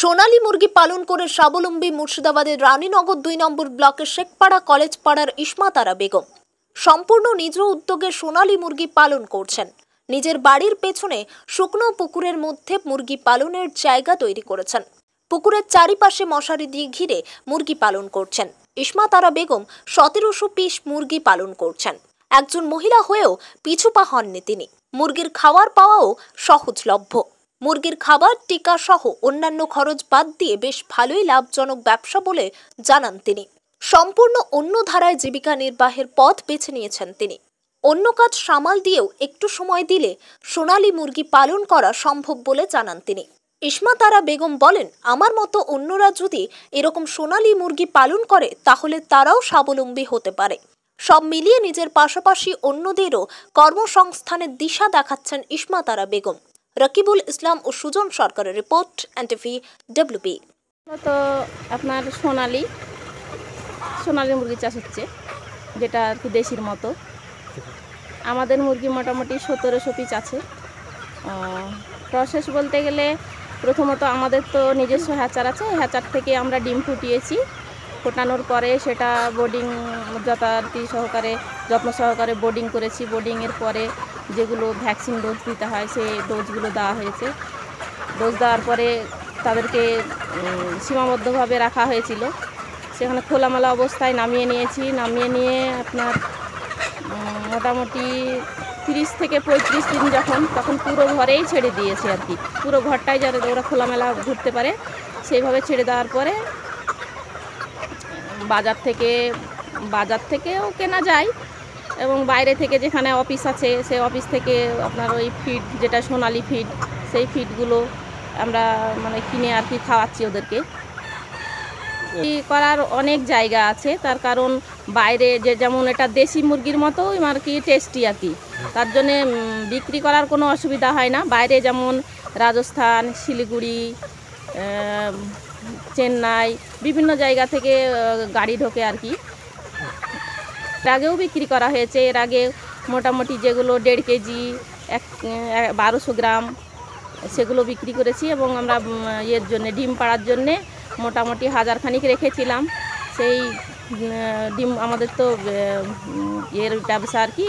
সোনালী মুরগি পালন করে স্বাবলম্বী মুর্শিদাবাদের রানীনগর দুই নম্বর ব্লকের শেখপাড়া কলেজ পাড়ার ইসমাতারা বেগম সম্পূর্ণ নিজ উদ্যোগে সোনালী মুরগি পালন করছেন নিজের বাড়ির পেছনে শুকনো পুকুরের মধ্যে মুরগি পালনের জায়গা তৈরি করেছেন পুকুরের চারিপাশে মশারি দিয়ে ঘিরে মুরগি পালন করছেন ইসমাতারা বেগম সতেরোশো পিস মুরগি পালন করছেন একজন মহিলা হয়েও পিছুপা হননি তিনি মুরগির খাওয়ার পাওয়াও সহজলভ্য মুরগির খাবার টিকা সহ অন্যান্য খরচ বাদ দিয়ে বেশ ভালোই লাভজনক ব্যবসা বলে জানান তিনি সম্পূর্ণ অন্য ধারায় জীবিকা নির্বাহের পথ বেছে নিয়েছেন তিনি অন্য কাজ সামাল দিয়েও একটু সময় দিলে সোনালী মুরগি পালন করা সম্ভব বলে জানান তিনি ইসমা তারা বেগম বলেন আমার মতো অন্যরা যদি এরকম সোনালী মুরগি পালন করে তাহলে তারাও স্বাবলম্বী হতে পারে সব মিলিয়ে নিজের পাশাপাশি অন্যদেরও কর্মসংস্থানের দিশা দেখাচ্ছেন ইসমা তারা বেগম রকিবুল ইসলাম ও সুজন সরকারের রিপোর্ট এনটিভি ডব্লিউবি তো আপনার সোনালি সোনালি মুরগি চাষ হচ্ছে যেটা আর কি দেশির মতো আমাদের মুরগি মোটামুটি সতেরোশো পিস আছে প্রসেস বলতে গেলে প্রথমত আমাদের তো নিজস্ব হ্যাচার আছে হ্যাচার থেকে আমরা ডিম ফুটিয়েছি ফোটানোর পরে সেটা বোর্ডিং যথারীতি সহকারে যত্ন সহকারে বোর্ডিং করেছি বোর্ডিংয়ের পরে যেগুলো ভ্যাকসিন ডোজ দিতে হয় সেই ডোজগুলো দেওয়া হয়েছে ডোজ দেওয়ার পরে তাদেরকে সীমাবদ্ধভাবে রাখা হয়েছিল সেখানে খোলামেলা অবস্থায় নামিয়ে নিয়েছি নামিয়ে নিয়ে আপনার মোটামুটি তিরিশ থেকে পঁয়ত্রিশ দিন যখন তখন পুরো ঘরেই ছেড়ে দিয়েছে আর কি পুরো ঘরটায় যাতে ওরা খোলামেলা ঘুরতে পারে সেইভাবে ছেড়ে দেওয়ার পরে বাজার থেকে বাজার থেকেও কেনা যায় এবং বাইরে থেকে যেখানে অফিস আছে সেই অফিস থেকে আপনার ওই ফিড যেটা সোনালি ফিড সেই ফিডগুলো আমরা মানে কিনে আর কি খাওয়াচ্ছি ওদেরকে করার অনেক জায়গা আছে তার কারণ বাইরে যে যেমন এটা দেশি মুরগির মতোই আর কি টেস্টি আর কি তার জন্যে বিক্রি করার কোনো অসুবিধা হয় না বাইরে যেমন রাজস্থান শিলিগুড়ি চেন্নাই বিভিন্ন জায়গা থেকে গাড়ি ঢোকে আর কি এর আগেও বিক্রি করা হয়েছে এর আগে মোটামুটি যেগুলো দেড় কেজি এক বারোশো গ্রাম সেগুলো বিক্রি করেছি এবং আমরা ইয়ের জন্যে ডিম পাড়ার জন্যে মোটামুটি হাজার খানিক রেখেছিলাম সেই ডিম আমাদের তো ইয়ের ব্যবসা আর কি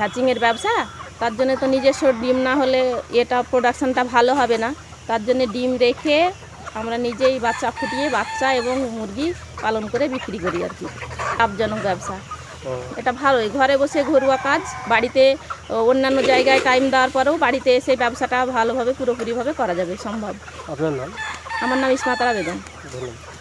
হ্যাচিংয়ের ব্যবসা তার জন্য তো নিজস্ব ডিম না হলে এটা প্রোডাকশানটা ভালো হবে না তার জন্য ডিম রেখে আমরা নিজেই বাচ্চা ফুটিয়ে বাচ্চা এবং মুরগি পালন করে বিক্রি করি আর কি লাভজনক ব্যবসা এটা ভালোই ঘরে বসে ঘরোয়া কাজ বাড়িতে অন্যান্য জায়গায় টাইম দেওয়ার পরেও বাড়িতে এসে ব্যবসাটা ভালোভাবে পুরোপুরিভাবে করা যাবে সম্ভব আপনার নাম আমার নাম ইসমাতারা বেগম ধন্যবাদ